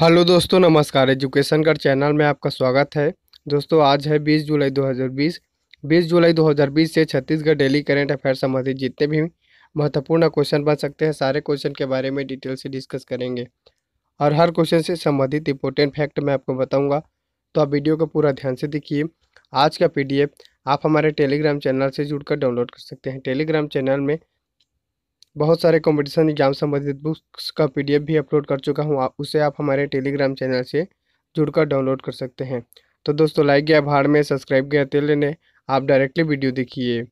hello दोस्तों नमस्कार education कर चैनल में आपका स्वागत है दोस्तों आज है 20 जुलाई 2020 20 जुलाई 2020 से छत्तीसगढ़ डेली करेंट अफेयर संबंधित जितने भी महत्वपूर्ण क्वेश्चन बन सकते हैं सारे क्वेश्चन के बारे में डिटेल से डिस्कस करेंगे और हर क्वेश्चन से संबंधित इंपॉर्टेंट फैक्ट मैं आपको बताऊँगा तो आप वीडियो को पूरा ध्यान से देखिए आज का पी आप हमारे टेलीग्राम चैनल से जुड़कर डाउनलोड कर सकते हैं टेलीग्राम चैनल में बहुत सारे कंपटीशन एग्जाम संबंधित बुक्स का पीडीएफ भी अपलोड कर चुका हूँ उसे आप हमारे टेलीग्राम चैनल से जुड़कर डाउनलोड कर सकते हैं तो दोस्तों लाइक गया भाड़ में सब्सक्राइब गया तेल ने आप डायरेक्टली वीडियो देखिए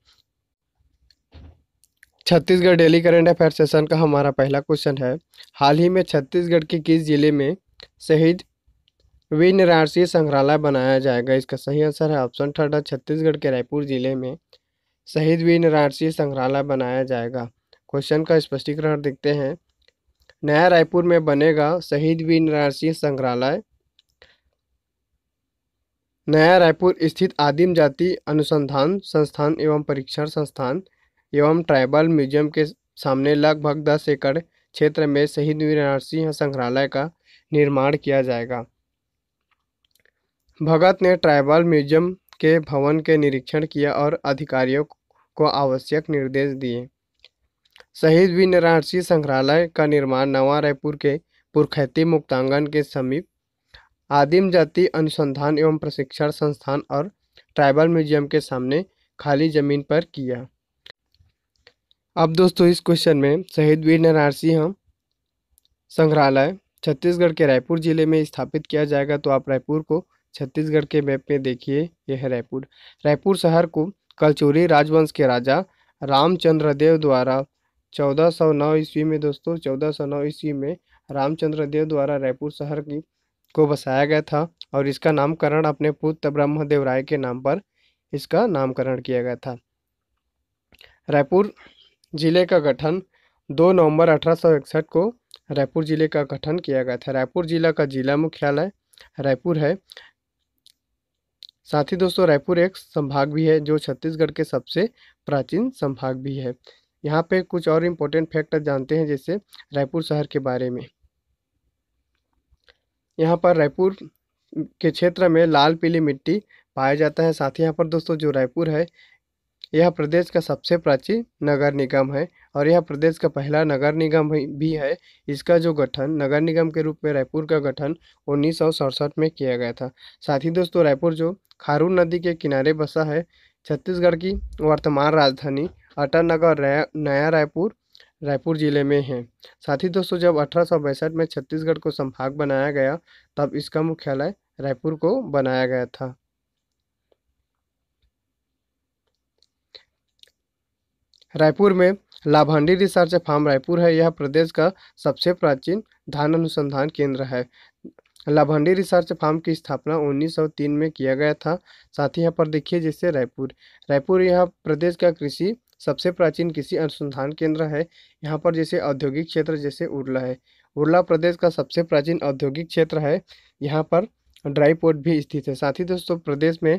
Chhattisgarh daily current affair session का हमारा पहला क्वेश्चन है हाल ही में छत्तीसगढ़ के किस जिले में शहीद वीर सिंह संग्रहालय बनाया जाएगा इसका सही आंसर है ऑप्शन थर्ड है छत्तीसगढ़ के रायपुर जिले में शहीद वीर सिंह संग्रहालय बनाया जाएगा क्वेश्चन का स्पष्टीकरण देखते हैं नया रायपुर में बनेगा शहीद वीर नारायण सिंह संग्रहालय नया रायपुर स्थित आदिम जाति अनुसंधान संस्थान एवं परीक्षण संस्थान एवं ट्राइबल म्यूजियम के सामने लगभग दस एकड़ क्षेत्र में शहीद वीर नारायण सिंह संग्रहालय का निर्माण किया जाएगा भगत ने ट्राइबल म्यूजियम के भवन के निरीक्षण किया और अधिकारियों को आवश्यक निर्देश दिए शहीद नारायण सिंह संग्रहालय का निर्माण नवा रायपुर के पुरखैती मुक्तांगन के समीप आदिम जाति अनुसंधान एवं प्रशिक्षण संस्थान और ट्राइबल म्यूजियम के सामने खाली जमीन पर किया अब दोस्तों इस क्वेश्चन में शहीद वीर नारायण सिंह संग्रहालय छत्तीसगढ़ के रायपुर जिले में स्थापित किया जाएगा तो आप रायपुर को छत्तीसगढ़ के मैप में देखिए यह है रायपुर रायपुर शहर को कलचोरी राजवंश के राजा रामचंद्रदेव द्वारा चौदह सौ नौ ईस्वी में दोस्तों चौदह सौ नौ ईस्वी में रामचंद्र देव द्वारा रायपुर शहर की को बसाया गया था और इसका नामकरण अपने पुत्र ब्रह्मदेव राय के नाम पर इसका नामकरण किया गया था रायपुर जिले का गठन 2 नवंबर अठारह को रायपुर जिले का गठन किया गया था रायपुर जिला का जिला मुख्यालय रायपुर है साथ ही दोस्तों रायपुर एक संभाग भी है जो छत्तीसगढ़ के सबसे प्राचीन संभाग भी है यहाँ पे कुछ और इम्पोर्टेंट फैक्टर जानते हैं जैसे रायपुर शहर के बारे में यहाँ पर रायपुर के क्षेत्र में लाल पीली मिट्टी पाया जाता है साथ ही यहाँ पर दोस्तों जो रायपुर है यह प्रदेश का सबसे प्राचीन नगर निगम है और यह प्रदेश का पहला नगर निगम भी है इसका जो गठन नगर निगम के रूप में रायपुर का गठन उन्नीस में किया गया था साथ ही दोस्तों रायपुर जो खारून नदी के किनारे बसा है छत्तीसगढ़ की वर्तमान राजधानी अटल नगर नया रायपुर रायपुर ज़िले में है साथ ही दोस्तों जब अठारह में छत्तीसगढ़ को संभाग बनाया गया तब इसका मुख्यालय रायपुर को बनाया गया था रायपुर में लाभांडी रिसर्च फार्म रायपुर है यह प्रदेश का सबसे प्राचीन धान अनुसंधान केंद्र है लाभांडी रिसर्च फार्म की स्थापना 1903 में किया गया था साथ ही यहाँ पर देखिए जैसे रायपुर रायपुर यह प्रदेश का कृषि सबसे प्राचीन कृषि अनुसंधान केंद्र है यहाँ पर जैसे औद्योगिक क्षेत्र जैसे उर्ला है उर्ला प्रदेश का सबसे प्राचीन औद्योगिक क्षेत्र है यहाँ पर ड्राई पोर्ट भी स्थित है साथ ही दोस्तों प्रदेश में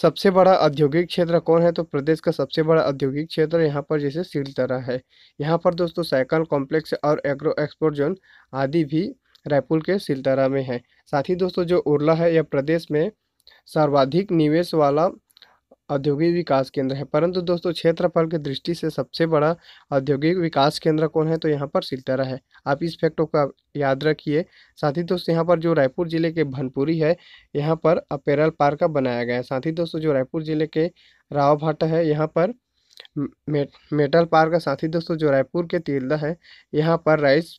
सबसे बड़ा औद्योगिक क्षेत्र कौन है तो प्रदेश का सबसे बड़ा औद्योगिक क्षेत्र यहाँ पर जैसे सिलतरा है यहाँ पर दोस्तों साइकिल कॉम्प्लेक्स और एग्रो एक्सपोर्ट जोन आदि भी रायपुर के सिलतरा में है साथ ही दोस्तों जो उर्ला है यह प्रदेश में सर्वाधिक निवेश वाला औद्योगिक विकास केंद्र है परंतु दोस्तों क्षेत्रफल की दृष्टि से सबसे बड़ा औद्योगिक विकास केंद्र कौन है तो यहाँ पर सिलतरा है आप इस फैक्टों का याद रखिए साथ ही दोस्तों यहाँ पर जो रायपुर जिले के भनपुरी है यहाँ पर अपेरल पार्क का बनाया गया है साथ ही दोस्तों जो रायपुर जिले के राव भाट है यहाँ पर मेटल पार्क का साथ ही दोस्तों जो रायपुर के तिल्दा है यहाँ पर राइस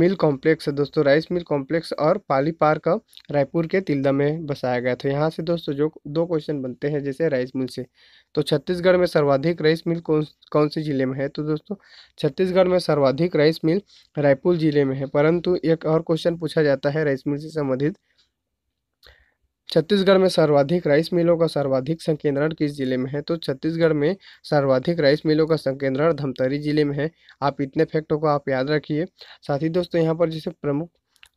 मिल कॉम्प्लेक्स है दोस्तों राइस मिल कॉम्प्लेक्स और पाली पार्क रायपुर के तिलदा में बसाया गया था यहाँ से दोस्तों जो दो क्वेश्चन बनते हैं जैसे राइस मिल से तो छत्तीसगढ़ में सर्वाधिक राइस मिल कौन कौन से जिले में है तो दोस्तों छत्तीसगढ़ में सर्वाधिक राइस मिल रायपुर जिले में है परंतु एक और क्वेश्चन पूछा जाता है राइस मिल से संबंधित छत्तीसगढ़ में सर्वाधिक राइस मिलों का सर्वाधिक संकेंद्रण किस जिले में है तो छत्तीसगढ़ में सर्वाधिक राइस मिलों का संकेंद्रण धमतरी जिले में है आप इतने फैक्टों को आप याद रखिए साथ ही दोस्तों यहाँ पर जैसे प्रमुख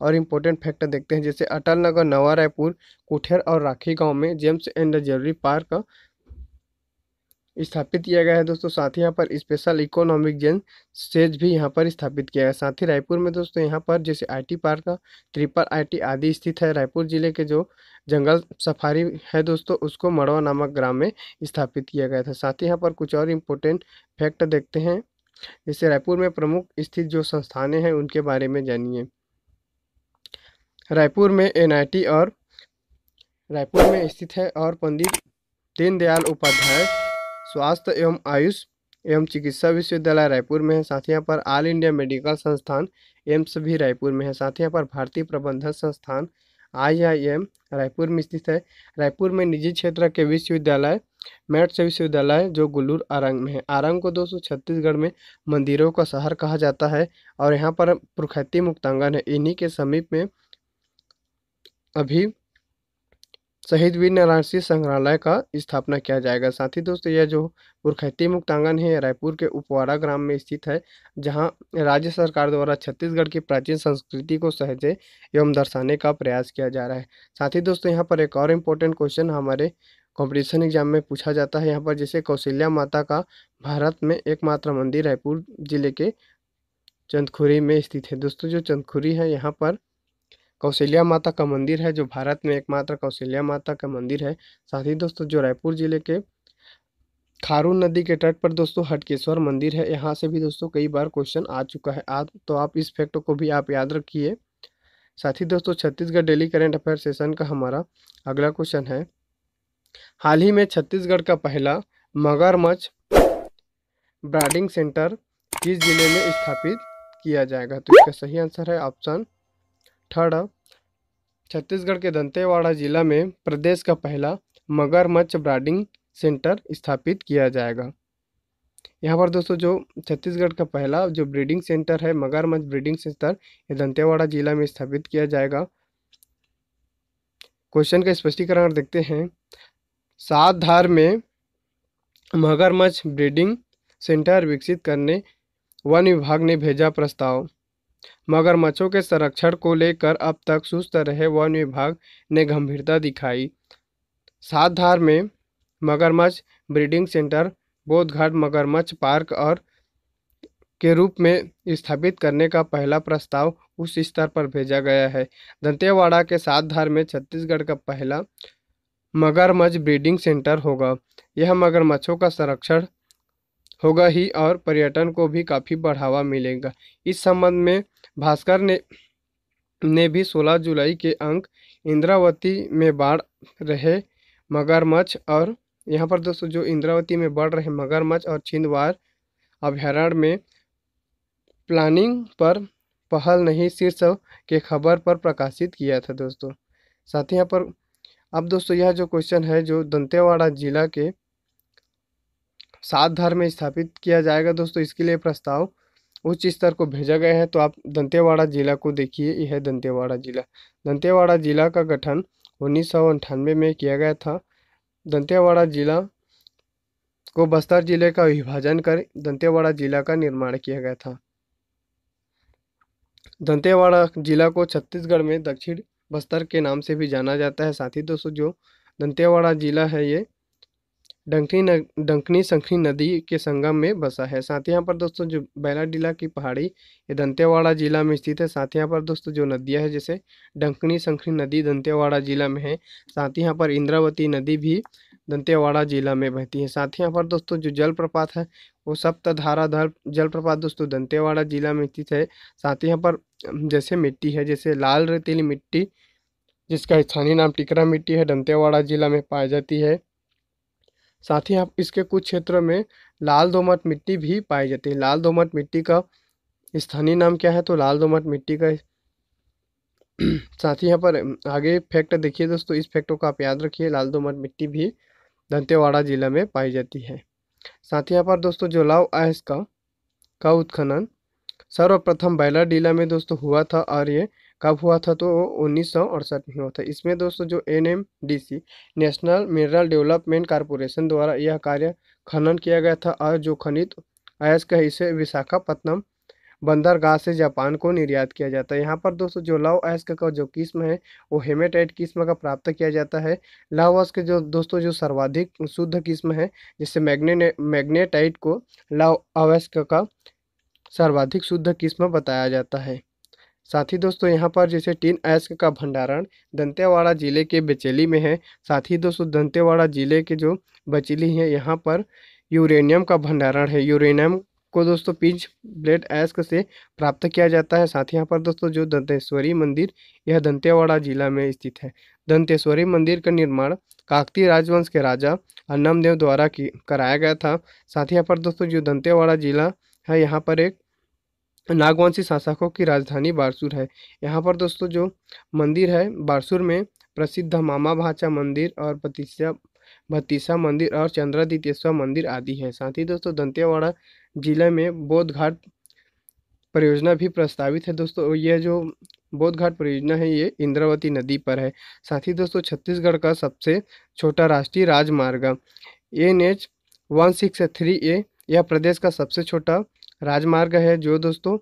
और इम्पोर्टेंट फैक्टर देखते हैं जैसे अटल नगर नवा रायपुर कुठेर और राखी गांव में जेम्स एंड ज्वेलरी पार्क स्थापित किया गया है दोस्तों साथ ही यहाँ पर स्पेशल इकोनॉमिक जेन सेज भी यहाँ पर स्थापित किया गया है साथ ही रायपुर में दोस्तों यहाँ पर जैसे आईटी पार्क ट्रिपल आईटी आदि स्थित है रायपुर जिले के जो जंगल सफारी है दोस्तों उसको मड़वा नामक ग्राम में स्थापित किया गया था साथ ही यहाँ पर कुछ और इम्पोर्टेंट फैक्ट देखते हैं जैसे रायपुर में प्रमुख स्थित जो संस्थान हैं उनके बारे में जानिए रायपुर में एन और रायपुर में स्थित है और पंडित दीनदयाल उपाध्याय स्वास्थ्य एवं आयुष एवं चिकित्सा विश्वविद्यालय रायपुर में है साथ ही यहाँ पर ऑल इंडिया मेडिकल संस्थान एम्स भी रायपुर में है साथ ही यहाँ पर भारतीय प्रबंधन संस्थान आईआईएम रायपुर में स्थित है रायपुर में निजी क्षेत्र के विश्वविद्यालय मेट्स विश्वविद्यालय जो गुल्लूर आरंग में है आरंग को दोस्तों छत्तीसगढ़ में मंदिरों का शहर कहा जाता है और यहाँ पर प्रख्याति मुक्तांगन है इन्हीं के समीप में अभी शहीद वीर नारायण सिंह संग्रहालय का स्थापना किया जाएगा साथ ही दोस्तों यह जो पुरखैती मुक्त आंगन है रायपुर के उपवाड़ा ग्राम में स्थित है जहां राज्य सरकार द्वारा छत्तीसगढ़ की प्राचीन संस्कृति को सहजे एवं दर्शाने का प्रयास किया जा रहा है साथ ही दोस्तों यहाँ पर एक और इम्पोर्टेंट क्वेश्चन हमारे कॉम्पिटिशन एग्जाम में पूछा जाता है यहाँ पर जैसे कौशल्या माता का भारत में एकमात्र मंदिर रायपुर जिले के चंदखुरी में स्थित है दोस्तों जो चंदखुरी है यहाँ पर कौशल्या माता का मंदिर है जो भारत में एकमात्र कौशल्या माता का मंदिर है साथ ही दोस्तों जो रायपुर ज़िले के खारून नदी के तट पर दोस्तों हटकेश्वर मंदिर है यहाँ से भी दोस्तों कई बार क्वेश्चन आ चुका है आज तो आप इस फैक्ट को भी आप याद रखिए साथ ही दोस्तों Chhattisgarh daily current affair session का हमारा अगला क्वेश्चन है हाल ही में छत्तीसगढ़ का पहला मगरमच्छ ब्राडिंग सेंटर किस जिले में स्थापित किया जाएगा तो इसका सही आंसर है ऑप्शन थर्ड छत्तीसगढ़ के दंतेवाड़ा जिला में प्रदेश का पहला मगरमच्छ ब्राडिंग सेंटर स्थापित किया जाएगा यहाँ पर दोस्तों जो छत्तीसगढ़ का पहला जो ब्रीडिंग सेंटर है मगरमच्छ ब्रीडिंग सेंटर ये दंतेवाड़ा जिला में स्थापित किया जाएगा क्वेश्चन का स्पष्टीकरण देखते हैं सात धार में मगरमच्छ ब्रीडिंग सेंटर विकसित करने वन विभाग ने भेजा प्रस्ताव मगरमच्छों के संरक्षण को लेकर अब तक सुस्त रहे वन विभाग ने गंभीरता दिखाई सातधार में मगरमच्छ ब्रीडिंग सेंटर बोधघाट मगरमच्छ पार्क और के रूप में स्थापित करने का पहला प्रस्ताव उस स्तर पर भेजा गया है दंतेवाड़ा के सातधार में छत्तीसगढ़ का पहला मगरमच्छ ब्रीडिंग सेंटर होगा यह मगरमच्छों का संरक्षण होगा ही और पर्यटन को भी काफ़ी बढ़ावा मिलेगा इस संबंध में भास्कर ने ने भी 16 जुलाई के अंक इंद्रावती में बाढ़ रहे मगरमच्छ और यहाँ पर दोस्तों जो इंद्रावती में बढ़ रहे मगरमच्छ और छिंदवार अभ्यारण्य में प्लानिंग पर पहल नहीं शीर्षक के खबर पर प्रकाशित किया था दोस्तों साथ ही यहाँ पर अब दोस्तों यह जो क्वेश्चन है जो दंतेवाड़ा जिला के सात धार में स्थापित किया जाएगा दोस्तों इसके लिए प्रस्ताव उच्च स्तर को भेजा गया है तो आप दंतेवाड़ा जिला को देखिए यह है दंतेवाड़ा जिला दंतेवाड़ा जिला का गठन उन्नीस में किया गया था दंतेवाड़ा जिला को बस्तर जिले का विभाजन कर दंतेवाड़ा जिला का निर्माण किया गया था दंतेवाड़ा जिला को छत्तीसगढ़ में दक्षिण बस्तर के नाम से भी जाना जाता है साथ ही दोस्तों जो दंतेवाड़ा जिला है ये डंकनी न डंकनी संखनी नदी के संगम में बसा है साथ ही यहाँ पर दोस्तों जो बैला डीला की पहाड़ी ये दंतेवाड़ा जिला में स्थित है साथ ही यहाँ पर दोस्तों जो नदियाँ है जैसे डंकनी संखनी नदी दंतेवाड़ा जिला में है साथ ही यहाँ पर इंद्रावती नदी भी दंतेवाड़ा जिला में बहती है साथ ही यहाँ पर दोस्तों जो जलप्रपात है वो सप्तधारा जलप्रपात दोस्तों दंतेवाड़ा जिला में स्थित है साथ ही यहाँ पर जैसे मिट्टी है जैसे लाल रेतीली मिट्टी जिसका स्थानीय नाम टिकरा मिट्टी है दंतेवाड़ा जिला में पाई जाती है साथ ही आप इसके कुछ क्षेत्रों में लाल दोमट मिट्टी भी पाई जाती है लाल दोमट मिट्टी का स्थानीय नाम क्या है तो लाल दोमट मिट्टी का साथ ही यहाँ पर आगे फैक्ट देखिए दोस्तों इस फैक्टों को आप याद रखिए लाल दोमट मिट्टी भी दंतेवाड़ा जिला में पाई जाती है साथ ही यहाँ पर दोस्तों लाव आयस का का उत्खनन सर्वप्रथम बैला डीला में दोस्तों हुआ था और ये कब हुआ था तो वो उन्नीस सौ अड़सठ में हुआ था इसमें दोस्तों जो एन नेशनल मिनरल डेवलपमेंट कारपोरेशन द्वारा यह कार्य खनन किया गया था और जो खनित अयस्क है इसे विशाखापत्तनम बंदरगाह से जापान को निर्यात किया जाता है यहाँ पर दोस्तों जो लव अयस्क का जो किस्म है वो हेमेटाइट किस्म का प्राप्त किया जाता है लव अयस्क जो दोस्तों जो सर्वाधिक शुद्ध किस्म है जिससे मैग्ने मैग्नेटाइट को लव अयस्क का सर्वाधिक शुद्ध किस्म बताया जाता है साथ ही दोस्तों यहाँ पर जैसे टीन एस्क का भंडारण दंतेवाड़ा ज़िले के बचेली में है साथ ही दोस्तों दंतेवाड़ा ज़िले के जो बचेली है यहाँ पर यूरेनियम का भंडारण है यूरेनियम को दोस्तों पिंच ब्लेड एस्क से प्राप्त किया जाता है साथ ही यहाँ पर दोस्तों जो दंतेश्वरी मंदिर यह दंतेवाड़ा जिला में स्थित है दंतेश्वरी मंदिर का निर्माण काकती राजवंश के राजा अन्नमदेव द्वारा की कराया गया था साथ ही यहाँ पर दोस्तों जो दंतेवाड़ा जिला है यहाँ पर एक नागवंशी शासकों की राजधानी बारसूर है यहाँ पर दोस्तों जो मंदिर है बारसूर में प्रसिद्ध मामा भाचा मंदिर और भतीसा भतीसा मंदिर और चंद्रादितेश्वर मंदिर आदि है साथ ही दोस्तों दंतेवाड़ा जिले में बौद्ध घाट परियोजना भी प्रस्तावित है दोस्तों यह जो बौद्ध घाट परियोजना है ये इंद्रावती नदी पर है साथ ही दोस्तों छत्तीसगढ़ का सबसे छोटा राष्ट्रीय राजमार्ग N H one six three A यह प्रदेश का सबसे छोटा राजमार्ग है जो दोस्तों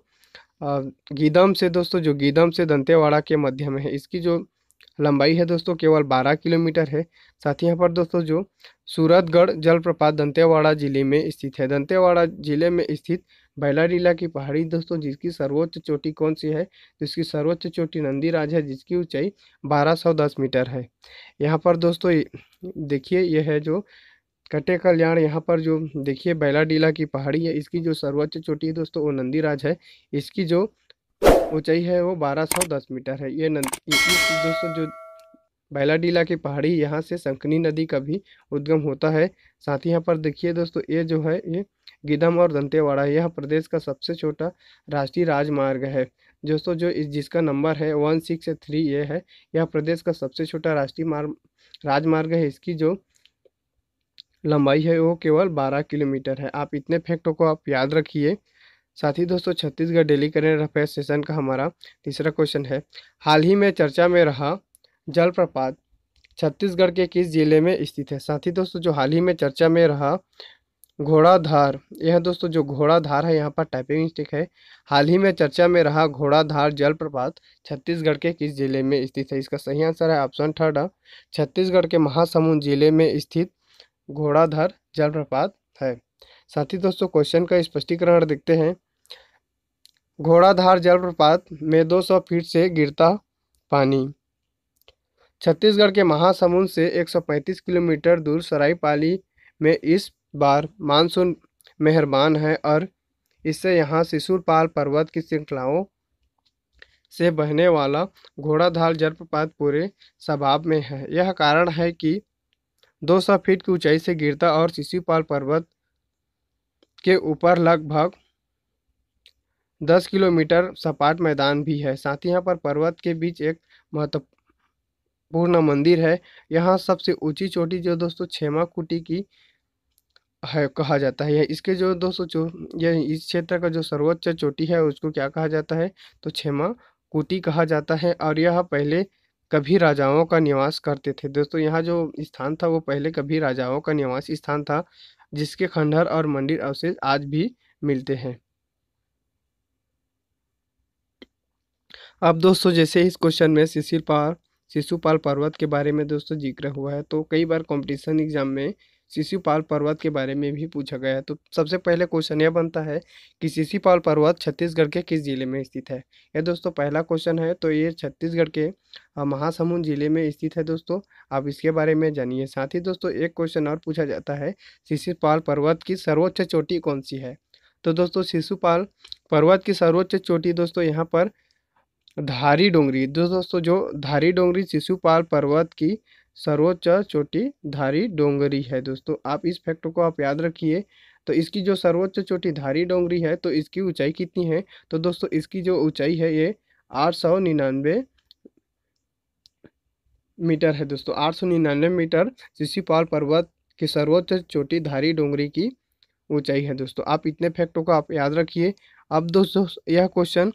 गीदम से दोस्तों जो गीदम से दंतेवाड़ा के मध्य में है इसकी जो लंबाई है दोस्तों केवल 12 किलोमीटर है साथ ही यहाँ पर दोस्तों जो सूरतगढ़ जलप्रपात दंतेवाड़ा जिले में स्थित है दंतेवाड़ा जिले में स्थित बैलाडीला की पहाड़ी दोस्तों जिसकी सर्वोच्च चोटी कौन सी है जिसकी सर्वोच्च चोटी नंदी राज है जिसकी ऊंचाई 1210 मीटर है यहाँ पर दोस्तों देखिए यह है जो कटे कल्याण यहाँ पर जो देखिए बैला डीला की पहाड़ी है इसकी जो सर्वोच्च चोटी है दोस्तों वो नंदीराज है इसकी जो ऊंचाई है वो 1210 मीटर है ये दोस्तों जो बैला डीला की पहाड़ी यहाँ से संकनी नदी का भी उद्गम होता है साथ ही यहाँ पर देखिए दोस्तों ये जो है ये गिदम और दंतेवाड़ा यह प्रदेश का सबसे छोटा राष्ट्रीय राजमार्ग है दोस्तों जो इस जिसका नंबर है वन सिक्स थ्री ये है यह प्रदेश का सबसे छोटा राष्ट्रीय मार्ग राजमार्ग है इसकी जो लंबाई है वो केवल 12 किलोमीटर है आप इतने फैक्टों को आप याद रखिए साथ ही दोस्तों Chhattisgarh daily current affair session का हमारा तीसरा क्वेश्चन है हाल ही में चर्चा में रहा जलप्रपात छत्तीसगढ़ के किस जिले में स्थित है साथ ही दोस्तों जो हाल ही में चर्चा में रहा घोड़ाधार यह दोस्तों जो घोड़ाधार है यहाँ पर टाइपिंग मिस्टेक है हाल ही में चर्चा में रहा घोड़ाधार जलप्रपात छत्तीसगढ़ के किस जिले में स्थित है इसका सही आंसर है ऑप्शन थर्ड छत्तीसगढ़ के महासमुंद जिले में स्थित घोड़ाधर जलप्रपात है साथ ही दोस्तों क्वेश्चन का स्पष्टीकरण देखते हैं घोड़ाधार जलप्रपात में 200 फीट से गिरता पानी छत्तीसगढ़ के महासमुंद से 135 किलोमीटर दूर सरायपाली में इस बार मानसून मेहरबान है और इससे यहाँ शिशुरपाल पर्वत की श्रृंखलाओं से बहने वाला घोड़ाधार जलप्रपात पूरे स्वभाव में है यह कारण है कि दो सौ फीट की ऊंचाई से गिरता और शिशुपाल पर्वत के ऊपर लगभग दस किलोमीटर सपाट मैदान भी है साथ ही यहाँ पर पर्वत के बीच एक महत्वपूर्ण मंदिर है यहाँ सबसे ऊंची चोटी जो दोस्तों छेमा कुटी की है कहा जाता है इसके जो दोस्तों चो इस क्षेत्र का जो सर्वोच्च चोटी है उसको क्या कहा जाता है तो छेमा कुटी कहा जाता है और यह पहले कभी राजाओं का निवास करते थे दोस्तों यहाँ जो स्थान था वो पहले कभी राजाओं का निवास स्थान था जिसके खंडहर और मंदिर अवशेष आज भी मिलते हैं अब दोस्तों जैसे इस क्वेश्चन में शिशिर पार शिशुपाल पर्वत के बारे में दोस्तों जिक्र हुआ है तो कई बार कंपटीशन एग्जाम में शिशुपाल पर्वत के बारे में भी पूछा गया है तो सबसे पहले क्वेश्चन यह बनता है कि शिशुपाल पर्वत छत्तीसगढ़ के किस जिले में स्थित है यह दोस्तों पहला क्वेश्चन है तो ये छत्तीसगढ़ के महासमुंद जिले में स्थित है दोस्तों आप इसके बारे में जानिए साथ ही दोस्तों एक क्वेश्चन और पूछा जाता है शिशुपाल पर्वत की सर्वोच्च चोटी कौन सी है तो दोस्तों शिशुपाल पर्वत की सर्वोच्च चोटी दोस्तों यहाँ पर धारी डोंगरी दोस्तों जो धारी डोंगरी शिशुपाल पर्वत की सर्वोच्च चोटी धारी डोंगरी है दोस्तों आप इस फैक्ट को आप याद रखिए तो इसकी जो सर्वोच्च धारी डोंगरी है तो इसकी ऊंचाई कितनी है तो दोस्तों इसकी जो ऊंचाई है ये आठ सौ निन्यानवे मीटर है दोस्तों आठ सौ निन्यानवे मीटर शिशुपाल पर्वत की सर्वोच्च चोटी धारी डोंगरी की ऊंचाई है दोस्तों आप इतने फैक्टों को आप याद रखिए अब दोस्तों यह क्वेश्चन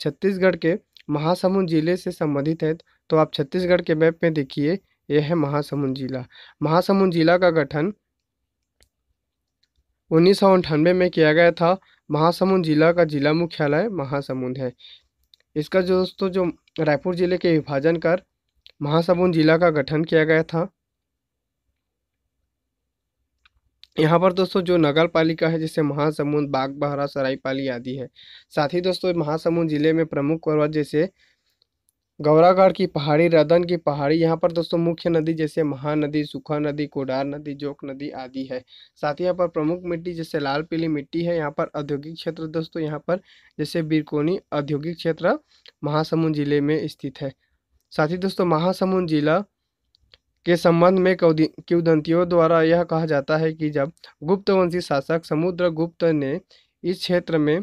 छत्तीसगढ़ के महासमुंद जिले से संबंधित है तो आप छत्तीसगढ़ के मैप में देखिए यह है महासमुंद जिला महासमुंद जिला का गठन उन्नीस में किया गया था महासमुंद जिला का जिला मुख्यालय महासमुंद है इसका जो दोस्तों जो रायपुर जिले के विभाजन कर महासमुंद जिला का गठन किया गया था यहाँ पर दोस्तों जो नगर पालिका है जैसे महासमुंद बागबहरा सराईपाली आदि है साथ ही दोस्तों महासमुंद जिले में प्रमुख पर्वत जैसे गौरागढ़ की पहाड़ी रदन की पहाड़ी यहाँ पर दोस्तों मुख्य नदी जैसे महानदी सुखा नदी कोडार नदी जोक नदी आदि है साथ ही यहाँ पर प्रमुख मिट्टी जैसे लाल पीली मिट्टी है यहाँ पर औद्योगिक क्षेत्र दोस्तों यहाँ पर जैसे बिरकोनी औद्योगिक क्षेत्र महासमुंद जिले में स्थित है साथ ही दोस्तों महासमुंद जिला के संबंध में किवदंतियों द्वारा यह कहा जाता है कि जब गुप्तवंशी शासक गुप्त ने इस क्षेत्र में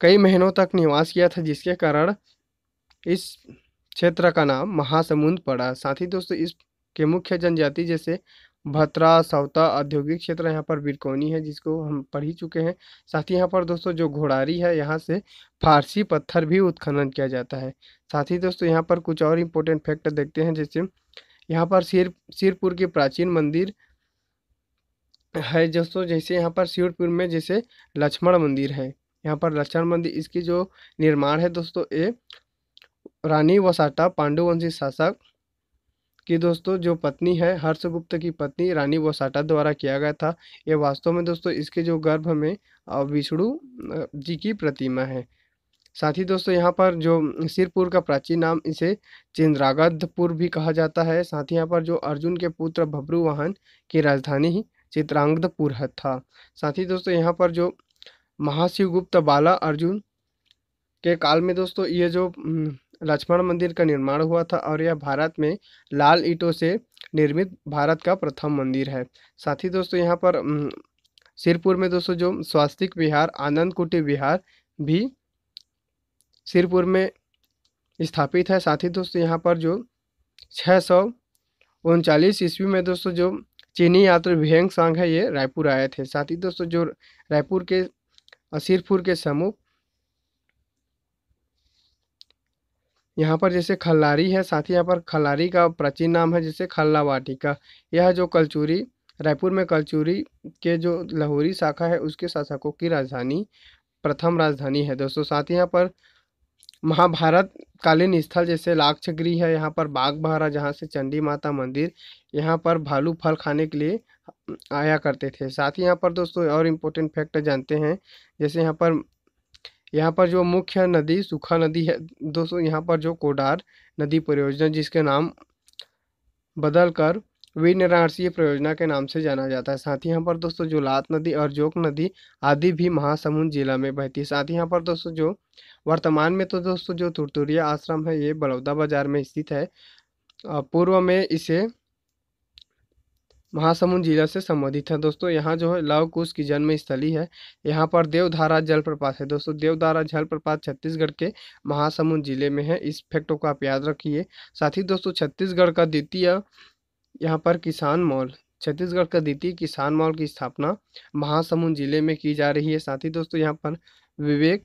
कई महीनों तक निवास किया था जिसके कारण इस क्षेत्र का नाम महासमुंद पड़ा साथ ही दोस्तों इसके मुख्य जनजाति जैसे भत्रा सौता औद्योगिक क्षेत्र यहाँ पर बिरकोनी है जिसको हम पढ़ ही चुके हैं साथ ही यहाँ पर दोस्तों जो घोड़ारी है यहाँ से फारसी पत्थर भी उत्खनन किया जाता है साथ ही दोस्तों यहाँ पर कुछ और इम्पोर्टेंट फैक्ट देखते हैं जैसे यहाँ पर शेर शिरपुर के प्राचीन मंदिर है दोस्तों जैसे यहाँ पर शिरपुर में जैसे लक्ष्मण मंदिर है यहाँ पर लक्ष्मण मंदिर इसकी जो निर्माण है दोस्तों ये रानी वसाटा पांडुवंशी शासक की दोस्तों जो पत्नी है हर्षगुप्त की पत्नी रानी वसाटा द्वारा किया गया था ये वास्तव में दोस्तों इसके जो गर्भ में विष्णु जी की प्रतिमा है साथ ही दोस्तों यहाँ पर जो सिरपुर का प्राचीन नाम इसे चिंद्रागधपुर भी कहा जाता है साथ ही यहाँ पर जो अर्जुन के पुत्र भब्रुवाहन की राजधानी ही चित्रांगदपुर था साथ ही दोस्तों यहाँ पर जो महाशिवगुप्त बाला अर्जुन के काल में दोस्तों ये जो लक्ष्मण मंदिर का निर्माण हुआ था और यह भारत में लाल ईटों से निर्मित भारत का प्रथम मंदिर है साथ ही दोस्तों यहाँ पर सिरपुर में दोस्तों जो स्वास्तिक विहार आनंद कुटी विहार भी सिरपुर में स्थापित है साथ ही दोस्तों यहाँ पर जो छः सौ उनचालीस ईस्वी में दोस्तों जो चीनी यात्री भियंग सांग है ये रायपुर आए थे साथ ही दोस्तों जो रायपुर के सिरपुर के समूह यहाँ पर जैसे खल्लारी है साथ ही यहाँ पर खल्लारी का प्राचीन नाम है जैसे खल्ला वाटिका यह जो कलचूरी रायपुर में कलचूरी के जो लाहौरी शाखा है उसके शासकों की राजधानी प्रथम राजधानी है दोस्तों साथ ही यहाँ पर महाभारत कालीन स्थल जैसे लाक्षगृह है यहाँ पर बाघ बहरा जहाँ से चंडी माता मंदिर यहाँ पर भालू फल खाने के लिए आया करते थे साथ ही यहाँ पर दोस्तों और इम्पोर्टेंट फैक्ट जानते हैं जैसे यहाँ पर यहाँ पर जो मुख्य नदी सूखा नदी है दोस्तों यहाँ पर जो कोडार नदी परियोजना जिसके नाम बदल कर परियोजना के नाम से जाना जाता है साथ ही यहाँ पर दोस्तों जो लात नदी और जोक नदी आदि भी महासमुंद जिला में बहती है साथ ही यहाँ पर दोस्तों जो वर्तमान में तो दोस्तों जो तुरतुरिया आश्रम है ये बलौदा बाजार में स्थित है पूर्व में इसे महासमुंद जिला से संबंधित है दोस्तों यहाँ जो है लव कुश की जन्म स्थली है यहाँ पर देवधारा जलप्रपात है दोस्तों देवधारा जलप्रपात छत्तीसगढ़ के महासमुंद जिले में है इस फैक्ट को आप याद रखिए साथ ही दोस्तों छत्तीसगढ़ का द्वितीय यहाँ पर किसान मॉल छत्तीसगढ़ का द्वितीय किसान मॉल की स्थापना महासमुंद जिले में की जा रही है साथ ही दोस्तों यहाँ पर विवेक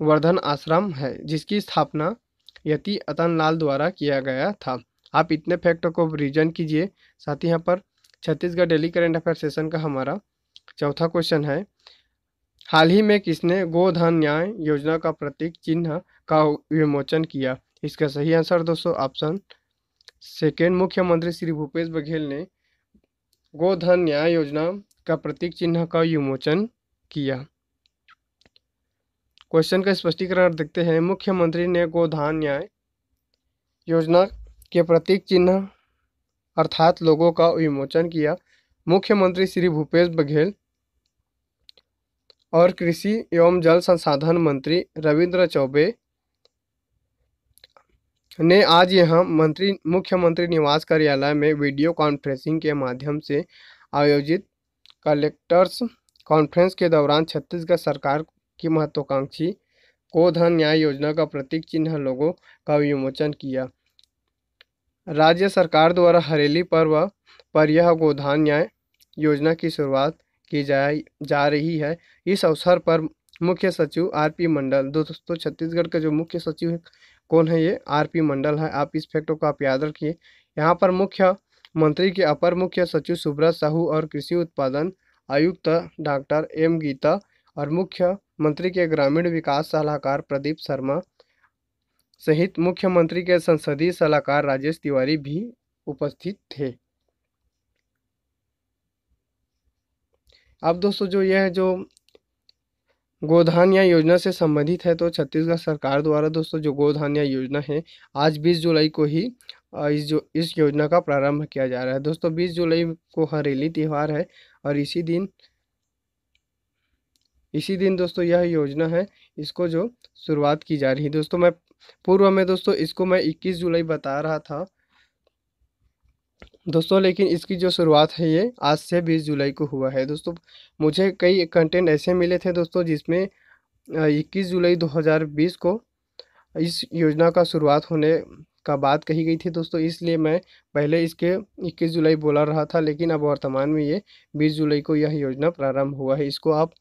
वर्धन आश्रम है जिसकी स्थापना यति अतन लाल द्वारा किया गया था आप इतने फैक्ट को रिजन कीजिए साथ ही यहाँ पर Chhattisgarh daily current affair session का हमारा चौथा क्वेश्चन है हाल ही में किसने गोधन न्याय योजना का प्रतीक चिन्ह का विमोचन किया इसका सही आंसर दोस्तों ऑप्शन सेकेंड मुख्यमंत्री श्री भूपेश बघेल ने गोधन न्याय योजना का प्रतीक चिन्ह का विमोचन किया क्वेश्चन का स्पष्टीकरण देखते हैं मुख्यमंत्री ने गोधान न्याय योजना के प्रतीक चिन्ह अर्थात लोगों का विमोचन किया मुख्यमंत्री श्री भूपेश बघेल और कृषि एवं जल संसाधन मंत्री रविंद्र चौबे ने आज यहाँ मंत्री मुख्यमंत्री निवास कार्यालय में वीडियो कॉन्फ्रेंसिंग के माध्यम से आयोजित कलेक्टर्स कॉन्फ्रेंस के दौरान छत्तीसगढ़ सरकार की महत्वाकांक्षी को धन न्याय योजना का प्रतीक चिन्ह लोगों का विमोचन किया राज्य सरकार द्वारा हरेली पर्व पर यह गोधान न्याय योजना की शुरुआत की जा जा रही है इस अवसर पर मुख्य सचिव आर पी मंडल दोस्तों छत्तीसगढ़ का जो मुख्य सचिव है कौन है ये आर पी मंडल है आप इस फैक्टों को आप याद रखिए यहाँ पर मुख्य मंत्री के अपर मुख्य सचिव सुब्रत साहू और कृषि उत्पादन आयुक्त डॉक्टर एम गीता और मुख्य मंत्री के ग्रामीण विकास सलाहकार प्रदीप शर्मा सहित मुख्यमंत्री के संसदीय सलाहकार राजेश तिवारी भी उपस्थित थे अब दोस्तों जो यह जो गोधान या योजना से संबंधित है तो छत्तीसगढ़ सरकार द्वारा दोस्तों जो गोधान या योजना है आज 20 जुलाई को ही इस जो इस योजना का प्रारंभ किया जा रहा है दोस्तों 20 जुलाई को हरेली त्यौहार है और इसी दिन इसी दिन दोस्तों यह योजना है इसको जो शुरुआत की जा रही है दोस्तों मैं पूर्व में दोस्तों इसको मैं 21 जुलाई बता रहा था दोस्तों लेकिन इसकी जो शुरुआत है ये आज से 20 जुलाई को हुआ है दोस्तों मुझे कई कंटेंट ऐसे मिले थे दोस्तों जिसमें 21 जुलाई 2020 को इस योजना का शुरुआत होने का बात कही गई थी दोस्तों इसलिए मैं पहले इसके 21 जुलाई बोला रहा था लेकिन अब वर्तमान में ये 20 जुलाई को यह योजना प्रारंभ हुआ है इसको आप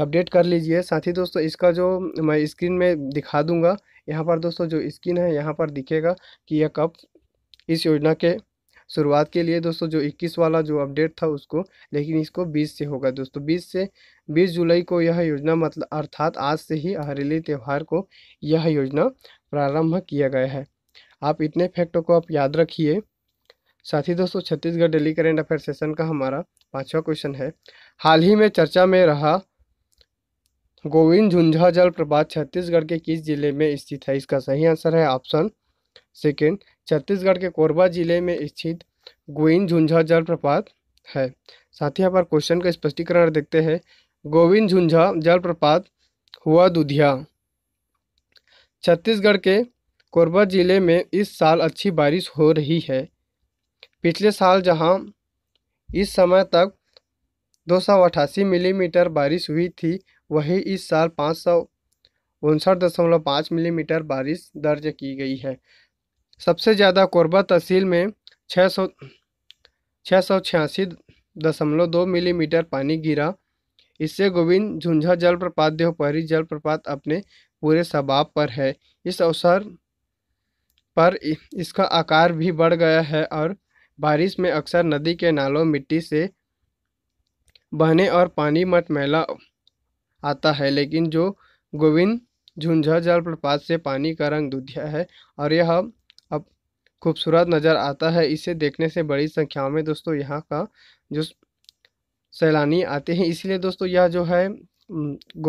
अपडेट कर लीजिए साथ ही दोस्तों इसका जो मैं स्क्रीन में दिखा दूंगा यहाँ पर दोस्तों जो स्क्रीन है यहाँ पर दिखेगा कि यह कब इस योजना के शुरुआत के लिए दोस्तों जो 21 वाला जो अपडेट था उसको लेकिन इसको 20 से होगा दोस्तों 20 से 20 जुलाई को यह योजना मतलब अर्थात आज से ही हरेली त्यौहार को यह योजना प्रारंभ किया गया है आप इतने फैक्टों को आप याद रखिए साथ ही दोस्तों Chhattisgarh daily current affair session का हमारा पाँचवा क्वेश्चन है हाल ही में चर्चा में रहा गोविंद झुंझा जलप्रपात छत्तीसगढ़ के किस जिले में स्थित है इसका सही आंसर है ऑप्शन सेकेंड छत्तीसगढ़ के कोरबा जिले में स्थित गोविंद झुंझा जलप्रपात है साथ ही यहाँ पर क्वेश्चन का स्पष्टीकरण देखते हैं गोविंद झुंझा जलप्रपात हुआ दुधिया छत्तीसगढ़ के कोरबा जिले में इस साल अच्छी बारिश हो रही है पिछले साल जहां इस समय तक दो मिलीमीटर बारिश हुई थी वहीं इस साल पाँच सौ उनसठ दशमलव पाँच मिलीमीटर बारिश दर्ज की गई है सबसे ज़्यादा कोरबा तहसील में छः सौ छः सौ छियासी दशमलव दो मिलीमीटर पानी गिरा इससे गोविंद झुंझा जलप्रपात देवपहरी जलप्रपात अपने पूरे सबाब पर है इस अवसर पर इसका आकार भी बढ़ गया है और बारिश में अक्सर नदी के नालों मिट्टी से बहने और पानी मटमैला आता है लेकिन जो गोविंद झुंझर जलप्रपात से पानी का रंग दुधिया है और यह अब खूबसूरत नज़र आता है इसे देखने से बड़ी संख्या में दोस्तों यहाँ का जो सैलानी आते हैं इसलिए दोस्तों यह जो है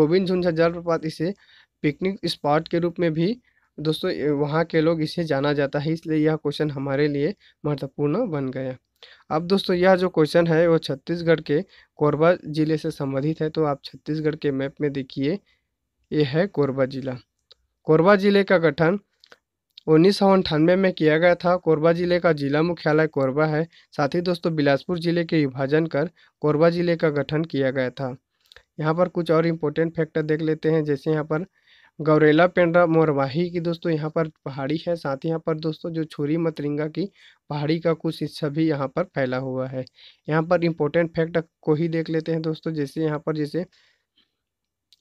गोविंद झुंझर जलप्रपात इसे पिकनिक स्पॉट के रूप में भी दोस्तों वहाँ के लोग इसे जाना जाता है इसलिए यह क्वेश्चन हमारे लिए महत्वपूर्ण बन गया अब दोस्तों यह जो क्वेश्चन है वो छत्तीसगढ़ के कोरबा ज़िले से संबंधित है तो आप छत्तीसगढ़ के मैप में देखिए ये है कोरबा ज़िला कोरबा ज़िले का गठन उन्नीस सौ अंठानवे में किया गया था कोरबा ज़िले का जिला मुख्यालय कोरबा है साथ ही दोस्तों बिलासपुर ज़िले के विभाजन कर कोरबा ज़िले का गठन किया गया था यहाँ पर कुछ और इम्पोर्टेंट फैक्टर देख लेते हैं जैसे यहाँ पर गौरेला पेंड्रा मोरवाही की दोस्तों यहाँ पर पहाड़ी है साथ ही यहाँ पर दोस्तों जो छुरी मतरिंगा की पहाड़ी का कुछ हिस्सा भी यहाँ पर फैला हुआ है यहाँ पर इम्पोर्टेंट फैक्ट को ही देख लेते हैं दोस्तों जैसे यहाँ पर जैसे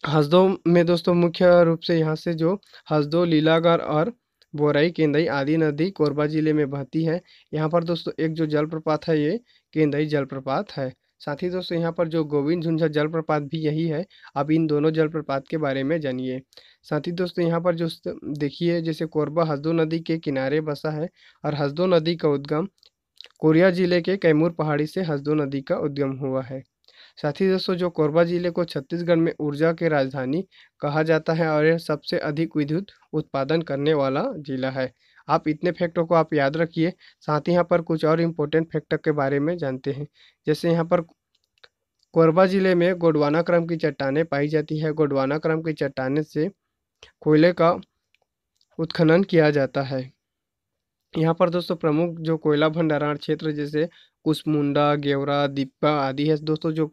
हसदो में दोस्तों मुख्य रूप से यहाँ से जो हसदो लीलागर और बोराई केंदई आदि नदी कोरबा जिले में बहती है यहाँ पर दोस्तों एक जो जलप्रपात है ये केंदई जलप्रपात है साथ ही दोस्तों यहाँ पर जो गोविंद झुंझा जलप्रपात भी यही है अब इन दोनों जलप्रपात के बारे में जानिए साथ ही दोस्तों यहाँ पर जो देखिए जैसे कोरबा हसदो नदी के किनारे बसा है और हसदो नदी का उद्गम कोरिया जिले के कैमूर पहाड़ी से हसदो नदी का उद्गम हुआ है साथ ही दोस्तों जो कोरबा जिले को छत्तीसगढ़ में ऊर्जा की राजधानी कहा जाता है और यह सबसे अधिक विद्युत उत्पादन करने वाला जिला है आप इतने फैक्टों को आप याद रखिए साथ ही यहाँ पर कुछ और इम्पोर्टेंट फैक्टर के बारे में जानते हैं जैसे यहाँ पर कोरबा जिले में गोडवाना क्रम की चट्टाने पाई जाती है गोडवाना क्रम की चट्टाने से कोयले का उत्खनन किया जाता है यहाँ पर दोस्तों प्रमुख जो कोयला भंडारण क्षेत्र जैसे कुसमुंडा गेवरा दीपा आदि है दोस्तों जो